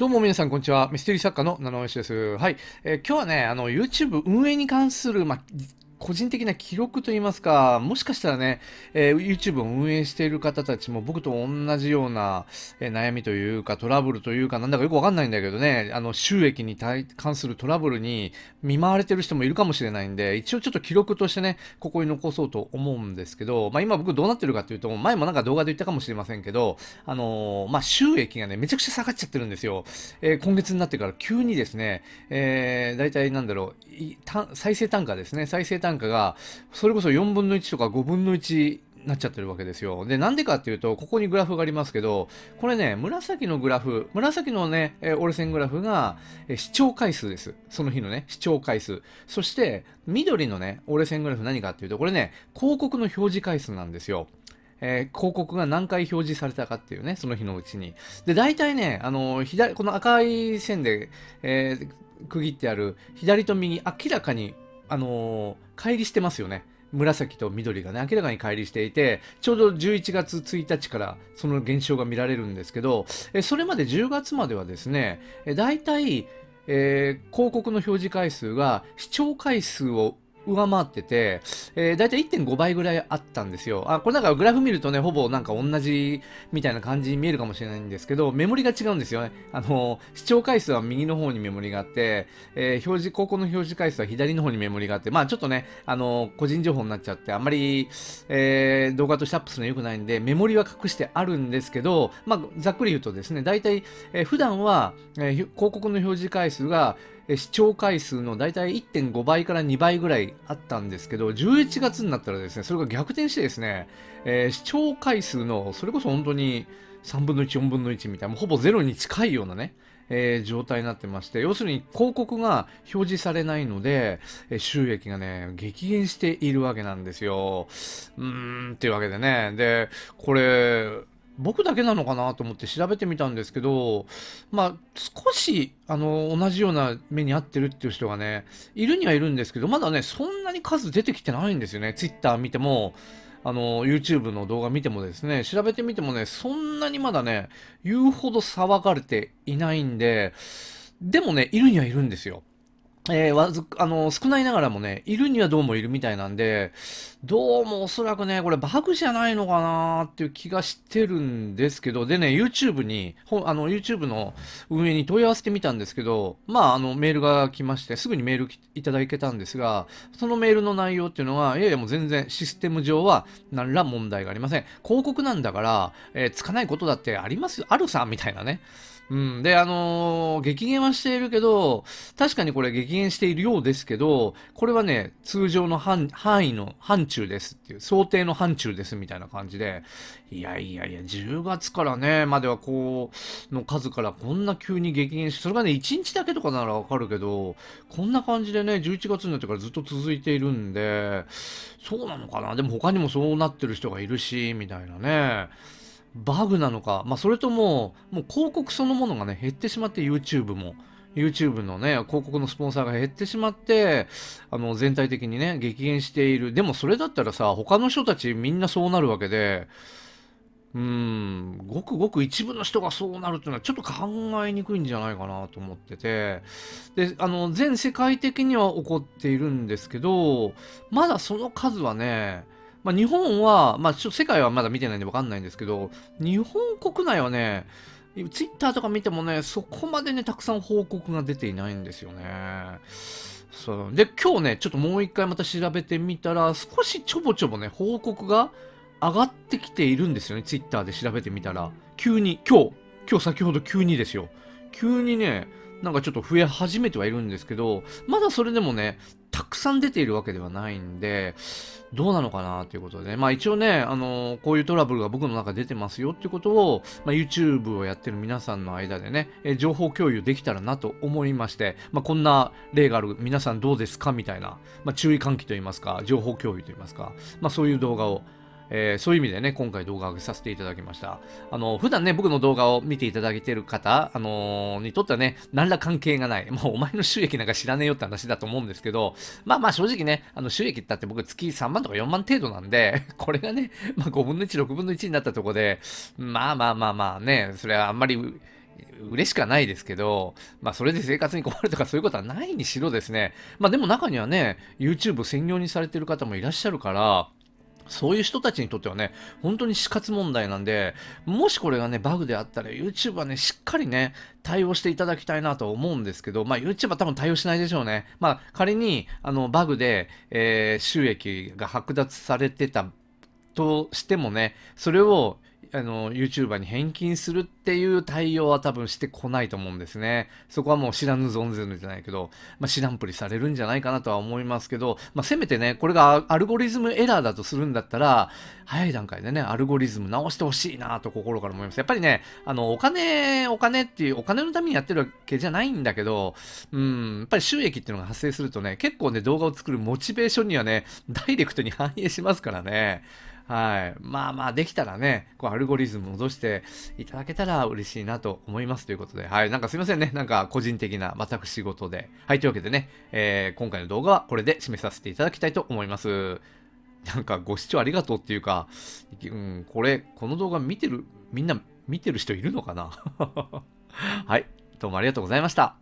どうも皆さん、こんにちは。ミステリー作家の七尾よしです。はい。えー、今日はね、あの、YouTube 運営に関する、まあ、個人的な記録といいますか、もしかしたらね、えー、YouTube を運営している方たちも僕と同じような、えー、悩みというかトラブルというかなんだかよくわかんないんだけどね、あの収益に関するトラブルに見舞われてる人もいるかもしれないんで、一応ちょっと記録としてね、ここに残そうと思うんですけど、まあ今僕どうなってるかっていうと、前もなんか動画で言ったかもしれませんけど、あのー、まあ収益がね、めちゃくちゃ下がっちゃってるんですよ。え今月になってから急にですね、えー、大体なんだろう、再生単価ですね、再生単価単価が、それこそ4分の1とか5分の1なっちゃってるわけですよ。で、なんでかっていうと、ここにグラフがありますけど、これね、紫のグラフ、紫のね、えー、折れ線グラフが、えー、視聴回数です。その日のね、視聴回数。そして、緑のね、折れ線グラフ何かっていうと、これね、広告の表示回数なんですよ。えー、広告が何回表示されたかっていうね、その日のうちに。で、大体ね、あの左、この赤い線で、え区切ってある左と右、明らかに、あのー乖離してますよね。紫と緑がね、明らかに乖離していて、ちょうど11月1日からその現象が見られるんですけど、えそれまで10月まではですね、え大体、えー、広告の表示回数が視聴回数を上回ってて、えだいたい1.5倍ぐらいあったんですよ。あ、これなんかグラフ見るとね、ほぼなんか同じみたいな感じに見えるかもしれないんですけど、メモリが違うんですよね。あの視聴回数は右の方にメモリがあって、えー、表示、高校の表示回数は左の方にメモリがあって、まあちょっとね、あの個人情報になっちゃって、あんまり、えー、動画としてアップするの良くないんで、メモリは隠してあるんですけど、まあざっくり言うとですね、だいたい、え普段は、えー、広告の表示回数が、視聴回数のだいたい1.5倍から2倍ぐらいあったんですけど、1 11月になったらですね、それが逆転してですね、えー、視聴回数の、それこそ本当に3分の1、4分の1みたいな、ほぼゼロに近いようなね、えー、状態になってまして、要するに広告が表示されないので、え収益がね、激減しているわけなんですよ。うーん、っていうわけでね。で、これ、僕だけなのかなと思って調べてみたんですけど、まあ、少し、あの、同じような目に遭ってるっていう人がね、いるにはいるんですけど、まだね、そんなに数出てきてないんですよね。Twitter 見ても、あの、YouTube の動画見てもですね、調べてみてもね、そんなにまだね、言うほど騒がれていないんで、でもね、いるにはいるんですよ。えー、わず、あの、少ないながらもね、いるにはどうもいるみたいなんで、どうもおそらくね、これバグじゃないのかなーっていう気がしてるんですけど、でね、YouTube に、ほあの、YouTube の運営に問い合わせてみたんですけど、まあ、あの、メールが来まして、すぐにメールいただけたんですが、そのメールの内容っていうのは、いやいやもう全然システム上は何ら問題がありません。広告なんだから、えー、つかないことだってあります、あるさ、みたいなね。うん。で、あのー、激減はしているけど、確かにこれ激減しているようですけど、これはね、通常の範囲の範疇ですっていう、想定の範疇ですみたいな感じで、いやいやいや、10月からね、まではこう、の数からこんな急に激減し、それがね、1日だけとかならわかるけど、こんな感じでね、11月になってからずっと続いているんで、そうなのかなでも他にもそうなってる人がいるし、みたいなね。バグなのか、まあ、それとも、もう広告そのものがね、減ってしまって YouTube も。YouTube のね、広告のスポンサーが減ってしまって、あの、全体的にね、激減している。でもそれだったらさ、他の人たちみんなそうなるわけで、うん、ごくごく一部の人がそうなるっていうのはちょっと考えにくいんじゃないかなと思ってて、で、あの、全世界的には起こっているんですけど、まだその数はね、まあ、日本は、まあ、ちょ世界はまだ見てないんでわかんないんですけど、日本国内はね、ツイッターとか見てもね、そこまでね、たくさん報告が出ていないんですよね。そうで、今日ね、ちょっともう一回また調べてみたら、少しちょぼちょぼね、報告が上がってきているんですよね、ツイッターで調べてみたら。急に、今日、今日先ほど急にですよ。急にね、なんかちょっと増え始めてはいるんですけど、まだそれでもね、たくさん出ているわけではないんで、どうなのかなということで、まあ一応ね、あのこういうトラブルが僕の中出てますよっていうことを、まあ、YouTube をやってる皆さんの間でね、え情報共有できたらなと思いまして、まあこんな例がある、皆さんどうですかみたいな、まあ注意喚起といいますか、情報共有といいますか、まあそういう動画をえー、そういう意味でね、今回動画を上げさせていただきました。あの、普段ね、僕の動画を見ていただいている方、あのー、にとってはね、何ら関係がない。もうお前の収益なんか知らねえよって話だと思うんですけど、まあまあ正直ね、あの収益ってって僕月3万とか4万程度なんで、これがね、まあ5分の1、6分の1になったとこで、まあまあまあまあね、それはあんまり、嬉しくはないですけど、まあそれで生活に困るとかそういうことはないにしろですね。まあでも中にはね、YouTube 専業にされてる方もいらっしゃるから、そういう人たちにとってはね、本当に死活問題なんで、もしこれがね、バグであったら YouTube はね、しっかりね、対応していただきたいなと思うんですけど、まあ YouTube は多分対応しないでしょうね。まあ仮に、あの、バグで、えー、収益が剥奪されてたとしてもね、それをあの、YouTuber に返金するっていう対応は多分してこないと思うんですね。そこはもう知らぬ存ぜぬじゃないけど、まあ、知らんぷりされるんじゃないかなとは思いますけど、まあ、せめてね、これがアルゴリズムエラーだとするんだったら、早い段階でね、アルゴリズム直してほしいなと心から思います。やっぱりね、あの、お金、お金っていう、お金のためにやってるわけじゃないんだけど、うん、やっぱり収益っていうのが発生するとね、結構ね、動画を作るモチベーションにはね、ダイレクトに反映しますからね。はい。まあまあ、できたらね、こう、アルゴリズム戻していただけたら嬉しいなと思いますということで、はい。なんかすいませんね。なんか個人的な私事で。はい。というわけでね、えー、今回の動画はこれで締めさせていただきたいと思います。なんかご視聴ありがとうっていうか、うん、これ、この動画見てる、みんな見てる人いるのかな はい。どうもありがとうございました。